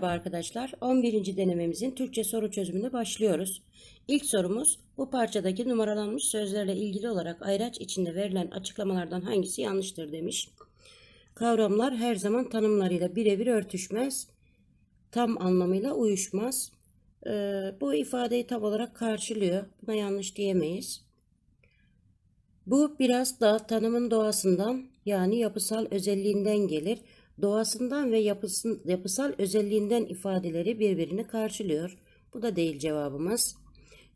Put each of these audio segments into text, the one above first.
Merhaba arkadaşlar. 11. denememizin Türkçe soru çözümüne başlıyoruz. İlk sorumuz bu parçadaki numaralanmış sözlerle ilgili olarak ayraç içinde verilen açıklamalardan hangisi yanlıştır demiş. Kavramlar her zaman tanımlarıyla birebir örtüşmez. Tam anlamıyla uyuşmaz. Ee, bu ifadeyi tam olarak karşılıyor. Buna yanlış diyemeyiz. Bu biraz da tanımın doğasından yani yapısal özelliğinden gelir doğasından ve yapısın, yapısal özelliğinden ifadeleri birbirini karşılıyor. Bu da değil cevabımız.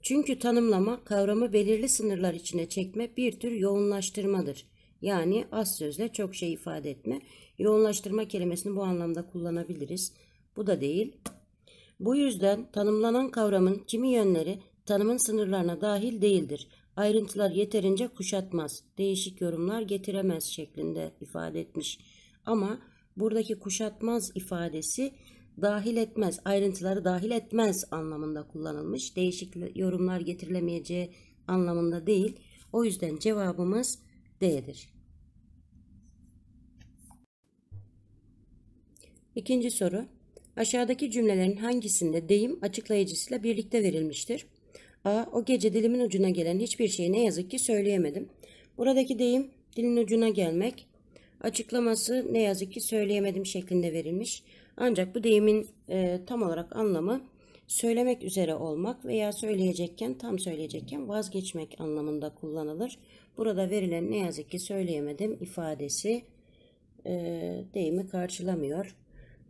Çünkü tanımlama kavramı belirli sınırlar içine çekme bir tür yoğunlaştırmadır. Yani az sözle çok şey ifade etme. Yoğunlaştırma kelimesini bu anlamda kullanabiliriz. Bu da değil. Bu yüzden tanımlanan kavramın kimi yönleri tanımın sınırlarına dahil değildir. Ayrıntılar yeterince kuşatmaz, değişik yorumlar getiremez şeklinde ifade etmiş. Ama buradaki kuşatmaz ifadesi dahil etmez, ayrıntıları dahil etmez anlamında kullanılmış. Değişik yorumlar getirilemeyeceği anlamında değil. O yüzden cevabımız D'dir. İkinci soru. Aşağıdaki cümlelerin hangisinde deyim açıklayıcısıyla birlikte verilmiştir? A. O gece dilimin ucuna gelen hiçbir şeyi ne yazık ki söyleyemedim. Buradaki deyim dilin ucuna gelmek açıklaması ne yazık ki söyleyemedim şeklinde verilmiş. Ancak bu deyimin e, tam olarak anlamı söylemek üzere olmak veya söyleyecekken tam söyleyecekken vazgeçmek anlamında kullanılır. Burada verilen ne yazık ki söyleyemedim ifadesi e, deyimi karşılamıyor.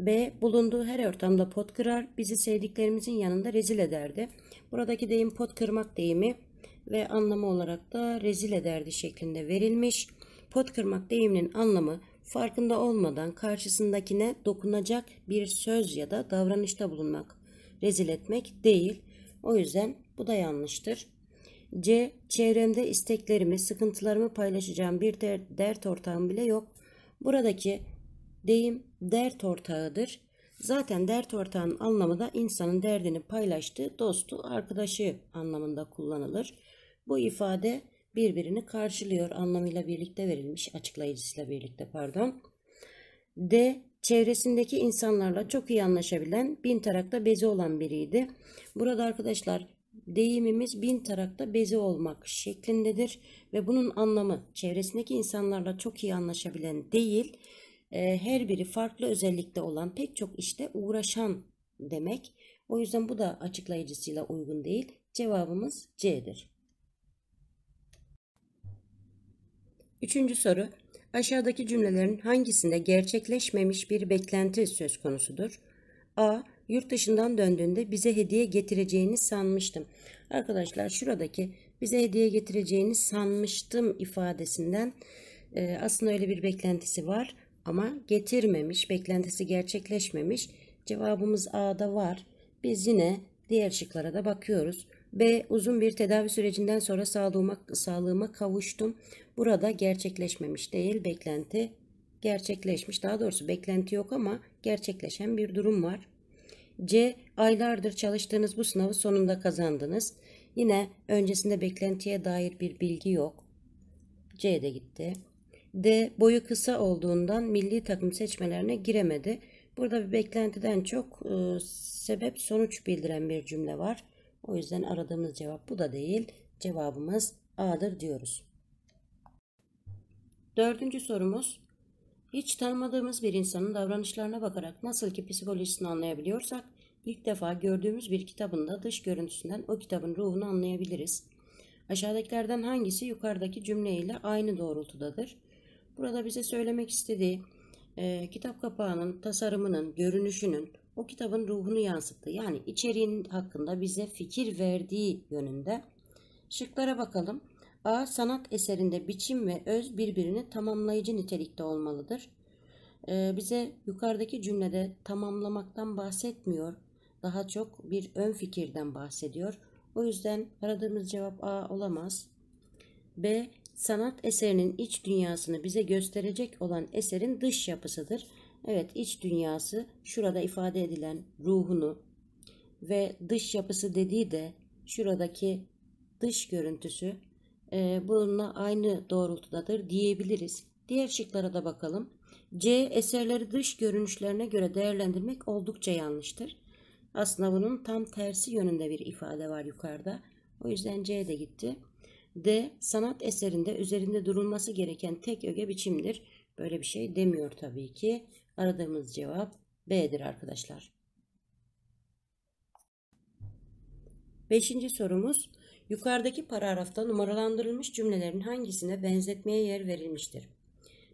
B. Bulunduğu her ortamda pot kırar, bizi sevdiklerimizin yanında rezil ederdi. Buradaki deyim pot kırmak deyimi ve anlamı olarak da rezil ederdi şeklinde verilmiş. Pot kırmak deyiminin anlamı farkında olmadan karşısındakine dokunacak bir söz ya da davranışta bulunmak, rezil etmek değil. O yüzden bu da yanlıştır. C. Çevremde isteklerimi, sıkıntılarımı paylaşacağım bir dert ortağım bile yok. Buradaki deyim dert ortağıdır. Zaten dert ortağının anlamı da insanın derdini paylaştığı dostu, arkadaşı anlamında kullanılır. Bu ifade birbirini karşılıyor anlamıyla birlikte verilmiş açıklayıcısıyla birlikte pardon. D çevresindeki insanlarla çok iyi anlaşabilen bin tarakta bezi olan biriydi. Burada arkadaşlar deyimimiz bin tarakta bezi olmak şeklindedir ve bunun anlamı çevresindeki insanlarla çok iyi anlaşabilen değil e, her biri farklı özellikte olan pek çok işte uğraşan demek. O yüzden bu da açıklayıcısıyla uygun değil. Cevabımız C'dir. Üçüncü soru. Aşağıdaki cümlelerin hangisinde gerçekleşmemiş bir beklenti söz konusudur? A. Yurt dışından döndüğünde bize hediye getireceğini sanmıştım. Arkadaşlar şuradaki bize hediye getireceğini sanmıştım ifadesinden e, aslında öyle bir beklentisi var ama getirmemiş, beklentisi gerçekleşmemiş. Cevabımız A'da var. Biz yine diğer şıklara da bakıyoruz ve uzun bir tedavi sürecinden sonra sağlığıma, sağlığıma kavuştum. Burada gerçekleşmemiş değil, beklenti gerçekleşmiş. Daha doğrusu beklenti yok ama gerçekleşen bir durum var. C. Aylardır çalıştığınız bu sınavı sonunda kazandınız. Yine öncesinde beklentiye dair bir bilgi yok. C de gitti. D. Boyu kısa olduğundan milli takım seçmelerine giremedi. Burada bir beklentiden çok e, sebep sonuç bildiren bir cümle var. O yüzden aradığımız cevap bu da değil. Cevabımız A'dır diyoruz. Dördüncü sorumuz. Hiç tanımadığımız bir insanın davranışlarına bakarak nasıl ki psikolojisini anlayabiliyorsak ilk defa gördüğümüz bir kitabın da dış görüntüsünden o kitabın ruhunu anlayabiliriz. Aşağıdakilerden hangisi yukarıdaki cümle ile aynı doğrultudadır? Burada bize söylemek istediği e, kitap kapağının tasarımının, görünüşünün, o kitabın ruhunu yansıttı. Yani içeriğin hakkında bize fikir verdiği yönünde. Şıklara bakalım. A. Sanat eserinde biçim ve öz birbirini tamamlayıcı nitelikte olmalıdır. Ee, bize yukarıdaki cümlede tamamlamaktan bahsetmiyor. Daha çok bir ön fikirden bahsediyor. O yüzden aradığımız cevap A olamaz. B. Sanat eserinin iç dünyasını bize gösterecek olan eserin dış yapısıdır. Evet iç dünyası şurada ifade edilen ruhunu ve dış yapısı dediği de şuradaki dış görüntüsü e, bununla aynı doğrultudadır diyebiliriz. Diğer şıklara da bakalım. C. Eserleri dış görünüşlerine göre değerlendirmek oldukça yanlıştır. Aslında bunun tam tersi yönünde bir ifade var yukarıda. O yüzden C de gitti. D. Sanat eserinde üzerinde durulması gereken tek öge biçimdir. Böyle bir şey demiyor tabii ki. Aradığımız cevap B'dir arkadaşlar. Beşinci sorumuz yukarıdaki paragrafta numaralandırılmış cümlelerin hangisine benzetmeye yer verilmiştir?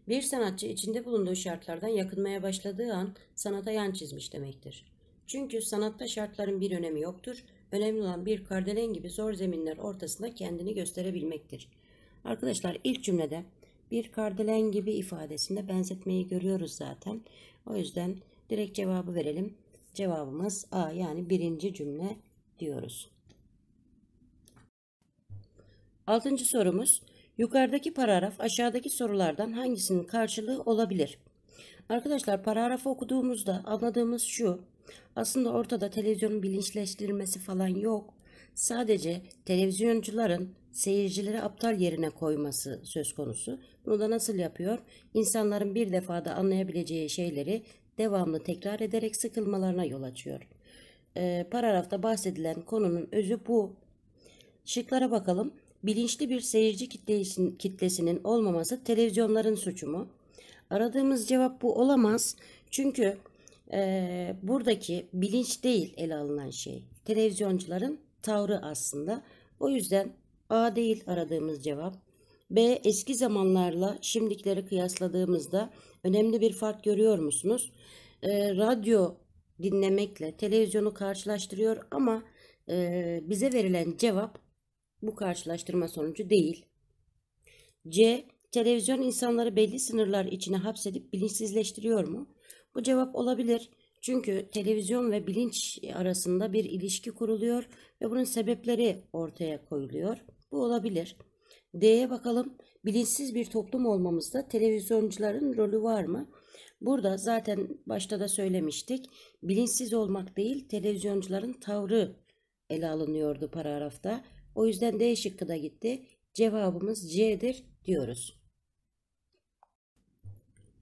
Bir sanatçı içinde bulunduğu şartlardan yakınmaya başladığı an sanata yan çizmiş demektir. Çünkü sanatta şartların bir önemi yoktur. Önemli olan bir kardelen gibi zor zeminler ortasında kendini gösterebilmektir. Arkadaşlar ilk cümlede bir kardelen gibi ifadesinde benzetmeyi görüyoruz zaten. O yüzden direkt cevabı verelim. Cevabımız A yani birinci cümle diyoruz. Altıncı sorumuz. Yukarıdaki paragraf aşağıdaki sorulardan hangisinin karşılığı olabilir? Arkadaşlar paragrafı okuduğumuzda anladığımız şu. Aslında ortada televizyonun bilinçleştirilmesi falan yok. Sadece televizyoncuların seyircileri aptal yerine koyması söz konusu. Bunu da nasıl yapıyor? İnsanların bir defada anlayabileceği şeyleri devamlı tekrar ederek sıkılmalarına yol açıyor. E, paragrafta bahsedilen konunun özü bu. Şıklara bakalım. Bilinçli bir seyirci kitlesinin olmaması televizyonların suçu mu? Aradığımız cevap bu olamaz. Çünkü e, buradaki bilinç değil ele alınan şey. Televizyoncuların tavrı aslında. O yüzden A değil aradığımız cevap. B eski zamanlarla şimdikleri kıyasladığımızda önemli bir fark görüyor musunuz? E, radyo dinlemekle televizyonu karşılaştırıyor ama e, bize verilen cevap bu karşılaştırma sonucu değil. C. Televizyon insanları belli sınırlar içine hapsedip bilinçsizleştiriyor mu? Bu cevap olabilir. Çünkü televizyon ve bilinç arasında bir ilişki kuruluyor ve bunun sebepleri ortaya koyuluyor. Bu olabilir. D'ye bakalım. Bilinçsiz bir toplum olmamızda televizyoncuların rolü var mı? Burada zaten başta da söylemiştik. Bilinçsiz olmak değil, televizyoncuların tavrı ele alınıyordu paragrafta. O yüzden D şıkkı da gitti. Cevabımız C'dir diyoruz.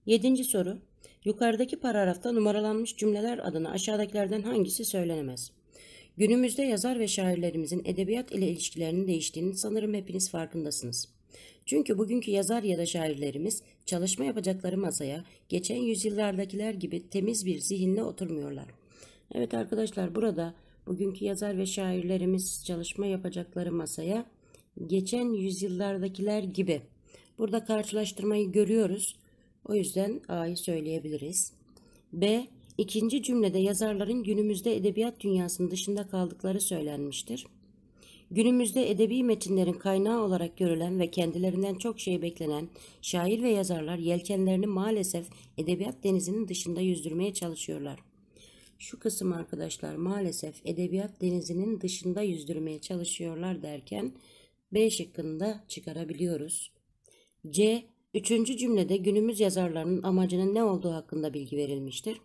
Yedinci soru. Yukarıdaki paragrafta numaralanmış cümleler adına aşağıdakilerden hangisi söylenemez? Günümüzde yazar ve şairlerimizin edebiyat ile ilişkilerinin değiştiğini sanırım hepiniz farkındasınız. Çünkü bugünkü yazar ya da şairlerimiz çalışma yapacakları masaya geçen yüzyıllardakiler gibi temiz bir zihinle oturmuyorlar. Evet arkadaşlar burada bugünkü yazar ve şairlerimiz çalışma yapacakları masaya geçen yüzyıllardakiler gibi. Burada karşılaştırmayı görüyoruz. O yüzden A'yı söyleyebiliriz. B. İkinci cümlede yazarların günümüzde edebiyat dünyasının dışında kaldıkları söylenmiştir. Günümüzde edebi metinlerin kaynağı olarak görülen ve kendilerinden çok şey beklenen şair ve yazarlar yelkenlerini maalesef edebiyat denizinin dışında yüzdürmeye çalışıyorlar. Şu kısım arkadaşlar maalesef edebiyat denizinin dışında yüzdürmeye çalışıyorlar derken B şıkkını da çıkarabiliyoruz. C. Üçüncü cümlede günümüz yazarlarının amacının ne olduğu hakkında bilgi verilmiştir.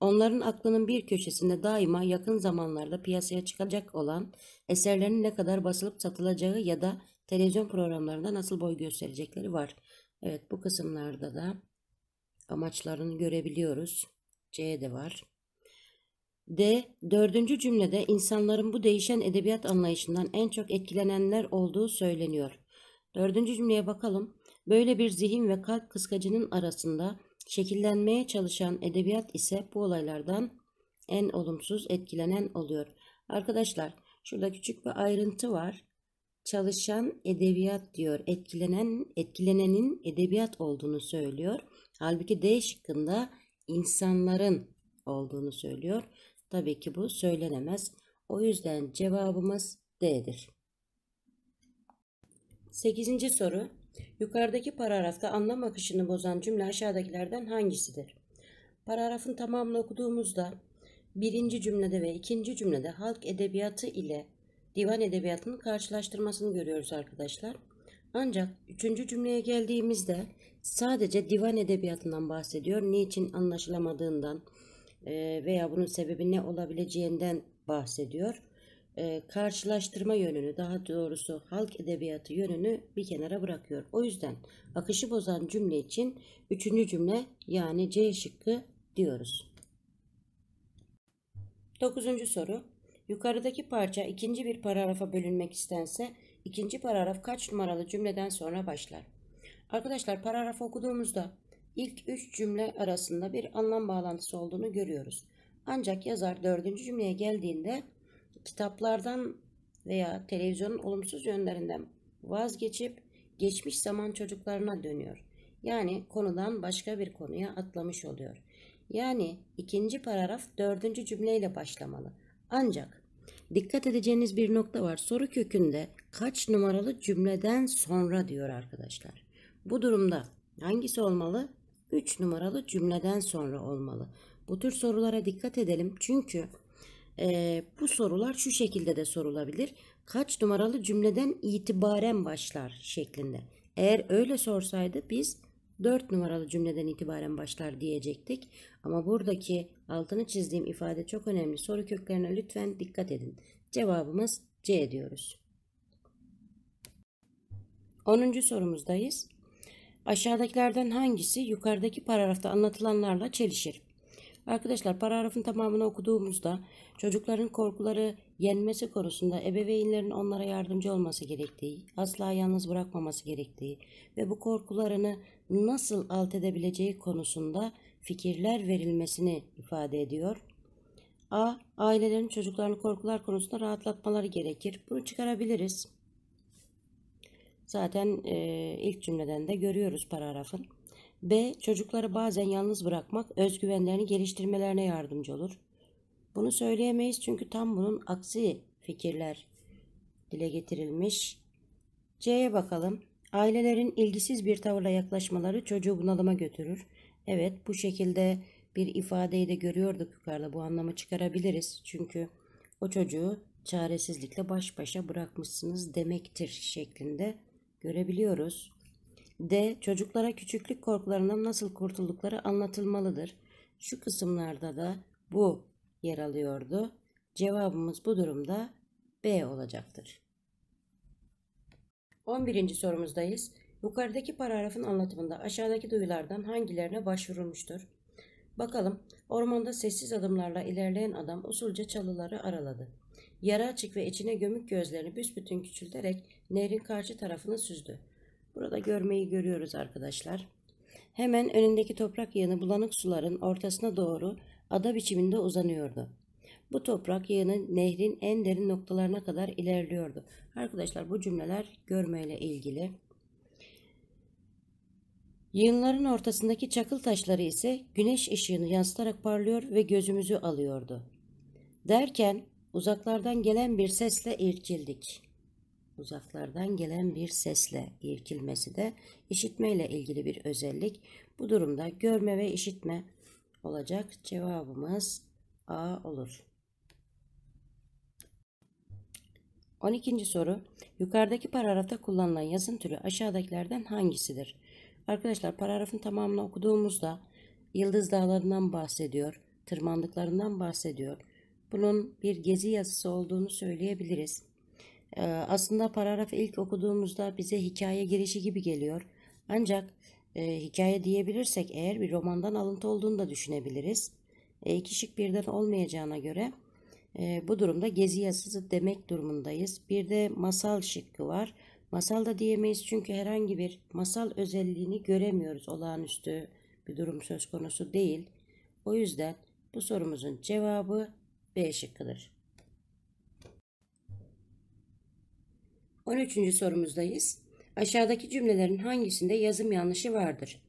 Onların aklının bir köşesinde daima yakın zamanlarda piyasaya çıkacak olan eserlerin ne kadar basılıp satılacağı ya da televizyon programlarında nasıl boy gösterecekleri var. Evet bu kısımlarda da amaçlarını görebiliyoruz. C de var. D. Dördüncü cümlede insanların bu değişen edebiyat anlayışından en çok etkilenenler olduğu söyleniyor. Dördüncü cümleye bakalım. Böyle bir zihin ve kalp kıskacının arasında şekillenmeye çalışan edebiyat ise bu olaylardan en olumsuz etkilenen oluyor. Arkadaşlar şurada küçük bir ayrıntı var. Çalışan edebiyat diyor. Etkilenen etkilenenin edebiyat olduğunu söylüyor. Halbuki D şıkkında insanların olduğunu söylüyor. Tabii ki bu söylenemez. O yüzden cevabımız D'dir. 8. soru Yukarıdaki paragrafta anlam akışını bozan cümle aşağıdakilerden hangisidir? Paragrafın tamamını okuduğumuzda birinci cümlede ve ikinci cümlede halk edebiyatı ile divan edebiyatının karşılaştırmasını görüyoruz arkadaşlar. Ancak üçüncü cümleye geldiğimizde sadece divan edebiyatından bahsediyor. Niçin anlaşılamadığından veya bunun sebebi ne olabileceğinden bahsediyor. E, karşılaştırma yönünü daha doğrusu halk edebiyatı yönünü bir kenara bırakıyor. O yüzden akışı bozan cümle için üçüncü cümle yani C şıkkı diyoruz. Dokuzuncu soru. Yukarıdaki parça ikinci bir paragrafa bölünmek istense ikinci paragraf kaç numaralı cümleden sonra başlar? Arkadaşlar paragrafı okuduğumuzda ilk üç cümle arasında bir anlam bağlantısı olduğunu görüyoruz. Ancak yazar dördüncü cümleye geldiğinde kitaplardan veya televizyonun olumsuz yönlerinden vazgeçip geçmiş zaman çocuklarına dönüyor. Yani konudan başka bir konuya atlamış oluyor. Yani ikinci paragraf dördüncü cümleyle başlamalı. Ancak dikkat edeceğiniz bir nokta var. Soru kökünde kaç numaralı cümleden sonra diyor arkadaşlar. Bu durumda hangisi olmalı? Üç numaralı cümleden sonra olmalı. Bu tür sorulara dikkat edelim çünkü e, bu sorular şu şekilde de sorulabilir. Kaç numaralı cümleden itibaren başlar şeklinde. Eğer öyle sorsaydı biz 4 numaralı cümleden itibaren başlar diyecektik. Ama buradaki altını çizdiğim ifade çok önemli. Soru köklerine lütfen dikkat edin. Cevabımız C diyoruz. 10. sorumuzdayız. Aşağıdakilerden hangisi yukarıdaki paragrafta anlatılanlarla çelişir? Arkadaşlar paragrafın tamamını okuduğumuzda çocukların korkuları yenmesi konusunda ebeveynlerin onlara yardımcı olması gerektiği, asla yalnız bırakmaması gerektiği ve bu korkularını nasıl alt edebileceği konusunda fikirler verilmesini ifade ediyor. A. Ailelerin çocuklarını korkular konusunda rahatlatmaları gerekir. Bunu çıkarabiliriz. Zaten e, ilk cümleden de görüyoruz paragrafın. B. Çocukları bazen yalnız bırakmak özgüvenlerini geliştirmelerine yardımcı olur. Bunu söyleyemeyiz çünkü tam bunun aksi fikirler dile getirilmiş. C'ye bakalım. Ailelerin ilgisiz bir tavırla yaklaşmaları çocuğu bunalıma götürür. Evet bu şekilde bir ifadeyi de görüyorduk yukarıda bu anlamı çıkarabiliriz. Çünkü o çocuğu çaresizlikle baş başa bırakmışsınız demektir şeklinde görebiliyoruz. D. Çocuklara küçüklük korkularından nasıl kurtuldukları anlatılmalıdır. Şu kısımlarda da bu yer alıyordu. Cevabımız bu durumda B olacaktır. 11. sorumuzdayız. Yukarıdaki paragrafın anlatımında aşağıdaki duyulardan hangilerine başvurulmuştur? Bakalım. Ormanda sessiz adımlarla ilerleyen adam usulca çalıları araladı. Yara açık ve içine gömük gözlerini büsbütün küçülterek nehrin karşı tarafını süzdü. Burada görmeyi görüyoruz arkadaşlar. Hemen önündeki toprak yığını bulanık suların ortasına doğru ada biçiminde uzanıyordu. Bu toprak yığını nehrin en derin noktalarına kadar ilerliyordu. Arkadaşlar bu cümleler görmeyle ilgili. Yığınların ortasındaki çakıl taşları ise güneş ışığını yansıtarak parlıyor ve gözümüzü alıyordu. Derken uzaklardan gelen bir sesle irkildik uzaklardan gelen bir sesle irkilmesi de işitme ile ilgili bir özellik. Bu durumda görme ve işitme olacak. Cevabımız A olur. 12. soru. Yukarıdaki paragrafta kullanılan yazın türü aşağıdakilerden hangisidir? Arkadaşlar paragrafın tamamını okuduğumuzda Yıldız Dağları'ndan bahsediyor, tırmandıklarından bahsediyor. Bunun bir gezi yazısı olduğunu söyleyebiliriz. Aslında paragrafı ilk okuduğumuzda bize hikaye girişi gibi geliyor. Ancak e, hikaye diyebilirsek eğer bir romandan alıntı olduğunu da düşünebiliriz. E, iki şık birden olmayacağına göre e, bu durumda gezi yazısı demek durumundayız. Bir de masal şıkkı var. Masal da diyemeyiz çünkü herhangi bir masal özelliğini göremiyoruz. Olağanüstü bir durum söz konusu değil. O yüzden bu sorumuzun cevabı B şıkkıdır. 13. sorumuzdayız. Aşağıdaki cümlelerin hangisinde yazım yanlışı vardır?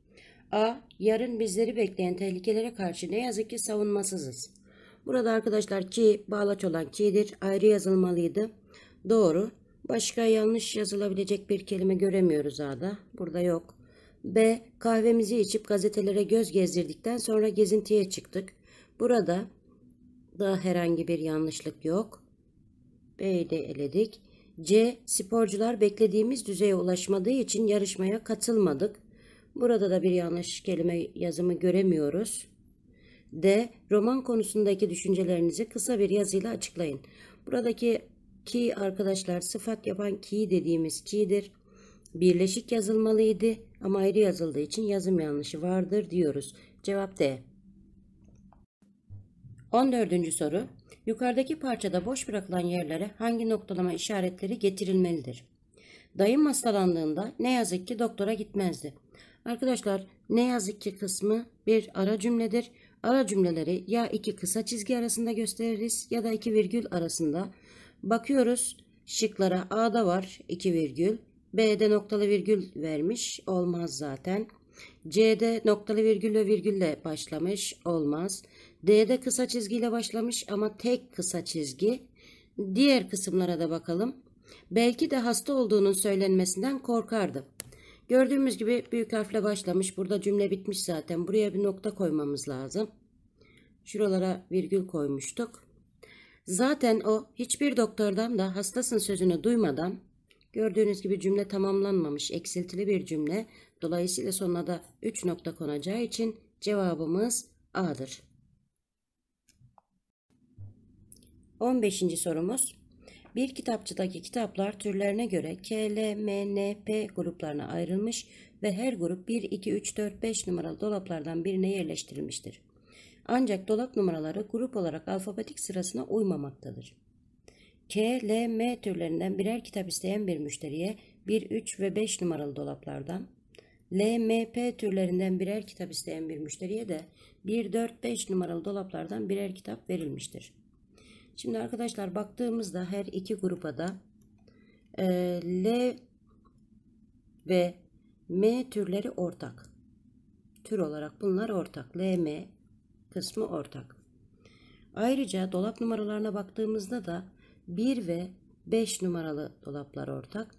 A. Yarın bizleri bekleyen tehlikelere karşı ne yazık ki savunmasızız. Burada arkadaşlar ki bağlaç olan ki'dir. Ayrı yazılmalıydı. Doğru. Başka yanlış yazılabilecek bir kelime göremiyoruz A'da. Burada yok. B. Kahvemizi içip gazetelere göz gezdirdikten sonra gezintiye çıktık. Burada da herhangi bir yanlışlık yok. B'yi de eledik. C. Sporcular beklediğimiz düzeye ulaşmadığı için yarışmaya katılmadık. Burada da bir yanlış kelime yazımı göremiyoruz. D. Roman konusundaki düşüncelerinizi kısa bir yazıyla açıklayın. Buradaki ki arkadaşlar sıfat yapan ki dediğimiz ki'dir. Birleşik yazılmalıydı ama ayrı yazıldığı için yazım yanlışı vardır diyoruz. Cevap D. 14. soru Yukarıdaki parçada boş bırakılan yerlere hangi noktalama işaretleri getirilmelidir? Dayım hastalandığında ne yazık ki doktora gitmezdi. Arkadaşlar ne yazık ki kısmı bir ara cümledir. Ara cümleleri ya iki kısa çizgi arasında gösteririz ya da iki virgül arasında. Bakıyoruz şıklara A'da var iki virgül. B'de noktalı virgül vermiş olmaz zaten. C'de noktalı virgül ve virgülle başlamış olmaz. D'de kısa çizgiyle başlamış ama tek kısa çizgi. Diğer kısımlara da bakalım. Belki de hasta olduğunun söylenmesinden korkardı. Gördüğümüz gibi büyük harfle başlamış. Burada cümle bitmiş zaten. Buraya bir nokta koymamız lazım. Şuralara virgül koymuştuk. Zaten o hiçbir doktordan da hastasın sözünü duymadan gördüğünüz gibi cümle tamamlanmamış eksiltili bir cümle. Dolayısıyla sonuna da 3 nokta konacağı için cevabımız A'dır. 15. sorumuz. Bir kitapçıdaki kitaplar türlerine göre K, L, M, N, P gruplarına ayrılmış ve her grup 1, 2, 3, 4, 5 numaralı dolaplardan birine yerleştirilmiştir. Ancak dolap numaraları grup olarak alfabetik sırasına uymamaktadır. K, L, M türlerinden birer kitap isteyen bir müşteriye 1, 3 ve 5 numaralı dolaplardan, L, M, P türlerinden birer kitap isteyen bir müşteriye de 1, 4, 5 numaralı dolaplardan birer kitap verilmiştir. Şimdi arkadaşlar baktığımızda her iki gruba da e, L ve M türleri ortak. Tür olarak bunlar ortak. L, M kısmı ortak. Ayrıca dolap numaralarına baktığımızda da 1 ve 5 numaralı dolaplar ortak.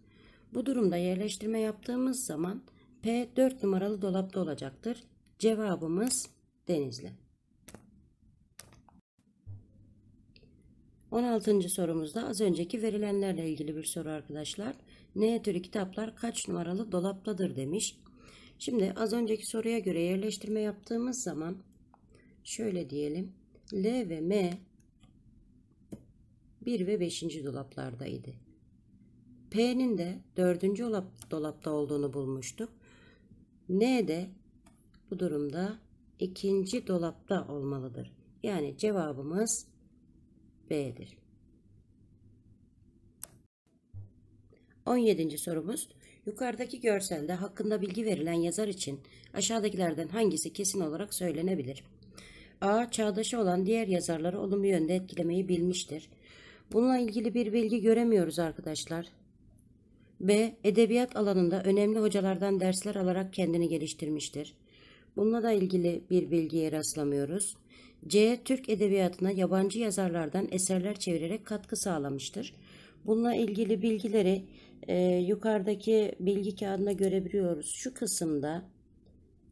Bu durumda yerleştirme yaptığımız zaman P 4 numaralı dolapta olacaktır. Cevabımız Denizli. 16. sorumuzda az önceki verilenlerle ilgili bir soru arkadaşlar. Ne türü kitaplar kaç numaralı dolaptadır demiş. Şimdi az önceki soruya göre yerleştirme yaptığımız zaman şöyle diyelim. L ve M 1 ve 5. dolaplardaydı. P'nin de 4. Dolap, dolapta olduğunu bulmuştuk. N de bu durumda 2. dolapta olmalıdır. Yani cevabımız B'dir. 17. sorumuz Yukarıdaki görselde hakkında bilgi verilen yazar için aşağıdakilerden hangisi kesin olarak söylenebilir? A. Çağdaşı olan diğer yazarları olumlu yönde etkilemeyi bilmiştir. Bununla ilgili bir bilgi göremiyoruz arkadaşlar. B. Edebiyat alanında önemli hocalardan dersler alarak kendini geliştirmiştir. Bununla da ilgili bir bilgiye rastlamıyoruz. C. Türk edebiyatına yabancı yazarlardan eserler çevirerek katkı sağlamıştır. Bununla ilgili bilgileri e, yukarıdaki bilgi kağıdına görebiliyoruz. Şu kısımda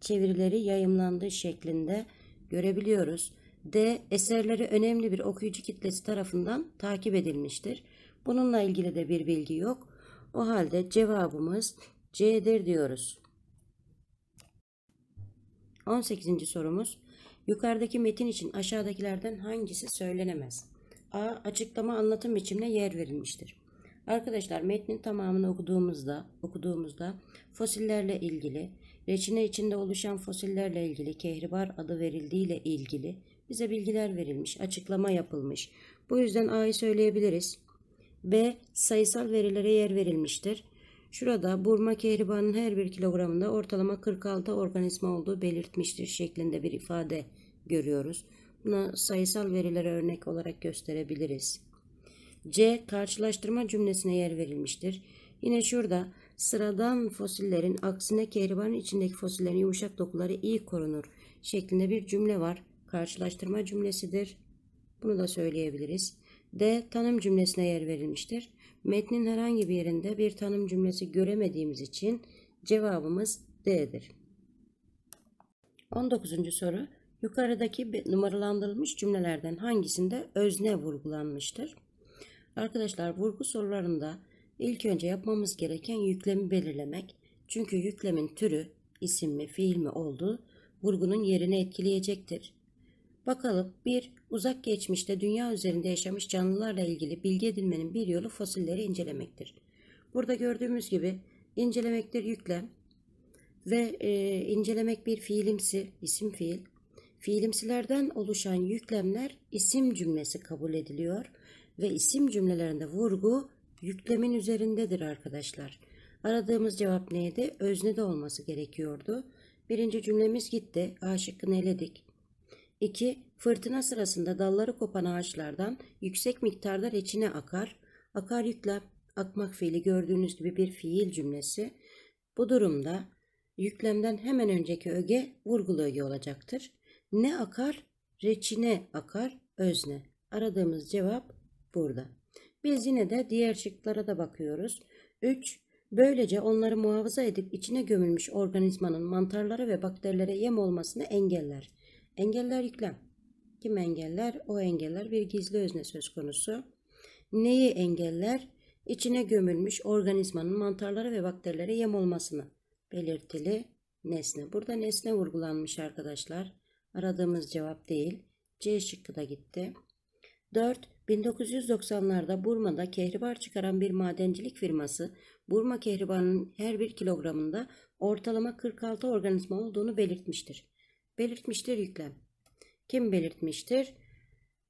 çevirileri yayımlandığı şeklinde görebiliyoruz. D. Eserleri önemli bir okuyucu kitlesi tarafından takip edilmiştir. Bununla ilgili de bir bilgi yok. O halde cevabımız C'dir diyoruz. 18. sorumuz Yukarıdaki metin için aşağıdakilerden hangisi söylenemez? A. Açıklama anlatım biçimine yer verilmiştir. Arkadaşlar metnin tamamını okuduğumuzda, okuduğumuzda fosillerle ilgili, reçine içinde oluşan fosillerle ilgili, kehribar adı verildiğiyle ilgili bize bilgiler verilmiş, açıklama yapılmış. Bu yüzden A'yı söyleyebiliriz. B. Sayısal verilere yer verilmiştir. Şurada burma kehribanın her bir kilogramında ortalama 46 organizma olduğu belirtmiştir şeklinde bir ifade görüyoruz. Buna sayısal verilere örnek olarak gösterebiliriz. C. Karşılaştırma cümlesine yer verilmiştir. Yine şurada sıradan fosillerin aksine kehribanın içindeki fosillerin yumuşak dokuları iyi korunur şeklinde bir cümle var. Karşılaştırma cümlesidir. Bunu da söyleyebiliriz de Tanım cümlesine yer verilmiştir. Metnin herhangi bir yerinde bir tanım cümlesi göremediğimiz için cevabımız D'dir. 19. soru. Yukarıdaki numaralandırılmış cümlelerden hangisinde özne vurgulanmıştır? Arkadaşlar vurgu sorularında ilk önce yapmamız gereken yüklemi belirlemek. Çünkü yüklemin türü, isim mi, fiil mi olduğu vurgunun yerini etkileyecektir. Bakalım bir Uzak geçmişte dünya üzerinde yaşamış canlılarla ilgili bilgi edinmenin bir yolu fosilleri incelemektir. Burada gördüğümüz gibi incelemektir yüklem ve e, incelemek bir fiilimsi, isim fiil. Fiilimsilerden oluşan yüklemler isim cümlesi kabul ediliyor ve isim cümlelerinde vurgu yüklemin üzerindedir arkadaşlar. Aradığımız cevap neydi? özne de olması gerekiyordu. Birinci cümlemiz gitti. A şıkkını eledik. 2. Fırtına sırasında dalları kopan ağaçlardan yüksek miktarda reçine akar. Akar yüklem akmak fiili gördüğünüz gibi bir fiil cümlesi. Bu durumda yüklemden hemen önceki öge vurgulayıcı olacaktır. Ne akar? Reçine akar, özne. Aradığımız cevap burada. Biz yine de diğer şıklara da bakıyoruz. 3. Böylece onları muhafaza edip içine gömülmüş organizmanın mantarlara ve bakterilere yem olmasını engeller. Engeller yüklem. Kim engeller? O engeller bir gizli özne söz konusu. Neyi engeller? İçine gömülmüş organizmanın mantarlara ve bakterilere yem olmasını. Belirtili nesne. Burada nesne vurgulanmış arkadaşlar. Aradığımız cevap değil. C şıkkı da gitti. 4. 1990'larda Burma'da kehribar çıkaran bir madencilik firması Burma kehribarının her bir kilogramında ortalama 46 organizma olduğunu belirtmiştir belirtmiştir yüklem. Kim belirtmiştir?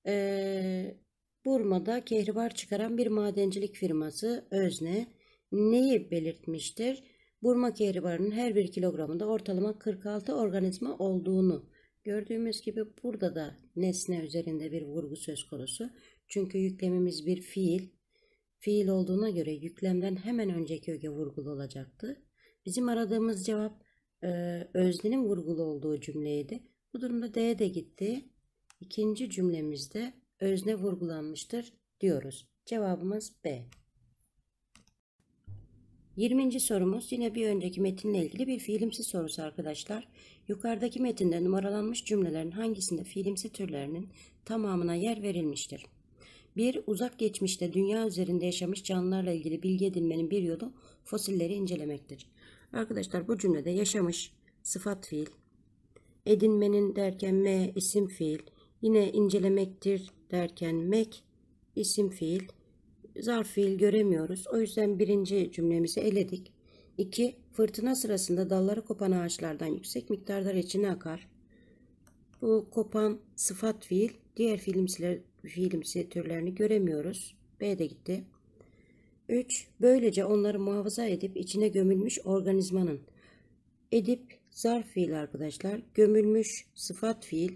Ee, Burma'da kehribar çıkaran bir madencilik firması Özne neyi belirtmiştir? Burma kehribarının her bir kilogramında ortalama 46 organizma olduğunu gördüğümüz gibi burada da nesne üzerinde bir vurgu söz konusu. Çünkü yüklemimiz bir fiil. Fiil olduğuna göre yüklemden hemen önceki öge vurgulu olacaktı. Bizim aradığımız cevap e, öznenin vurgulu olduğu cümleydi. Bu durumda D de gitti. İkinci cümlemizde özne vurgulanmıştır diyoruz. Cevabımız B. 20. sorumuz yine bir önceki metinle ilgili bir fiilimsi sorusu arkadaşlar. Yukarıdaki metinde numaralanmış cümlelerin hangisinde fiilimsi türlerinin tamamına yer verilmiştir? Bir Uzak geçmişte dünya üzerinde yaşamış canlılarla ilgili bilgi edinmenin bir yolu fosilleri incelemektir. Arkadaşlar bu cümlede yaşamış sıfat fiil. Edinmenin derken me isim fiil. Yine incelemektir derken mek isim fiil. Zarf fiil göremiyoruz. O yüzden birinci cümlemizi eledik. 2. Fırtına sırasında dalları kopan ağaçlardan yüksek miktarlar reçine akar. Bu kopan sıfat fiil. Diğer fiilimsi, fiilimsi türlerini göremiyoruz. B de gitti. 3. Böylece onları muhafaza edip içine gömülmüş organizmanın. Edip zarf fiil arkadaşlar. Gömülmüş sıfat fiil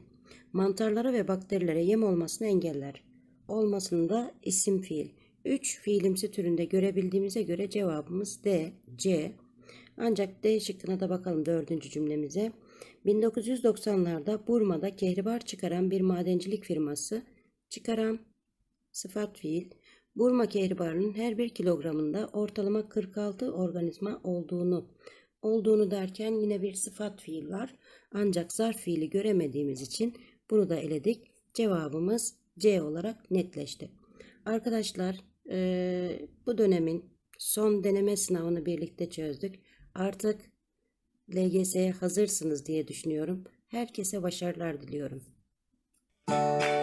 mantarlara ve bakterilere yem olmasını engeller. Olmasını da isim fiil. 3 fiilimsi türünde görebildiğimize göre cevabımız D, C. Ancak D şıkkına da bakalım dördüncü cümlemize. 1990'larda Burma'da kehribar çıkaran bir madencilik firması çıkaran sıfat fiil Gurma kehribarının her bir kilogramında ortalama 46 organizma olduğunu olduğunu derken yine bir sıfat fiil var. Ancak zarf fiili göremediğimiz için bunu da eledik. Cevabımız C olarak netleşti. Arkadaşlar e, bu dönemin son deneme sınavını birlikte çözdük. Artık LGS'ye hazırsınız diye düşünüyorum. Herkese başarılar diliyorum. Müzik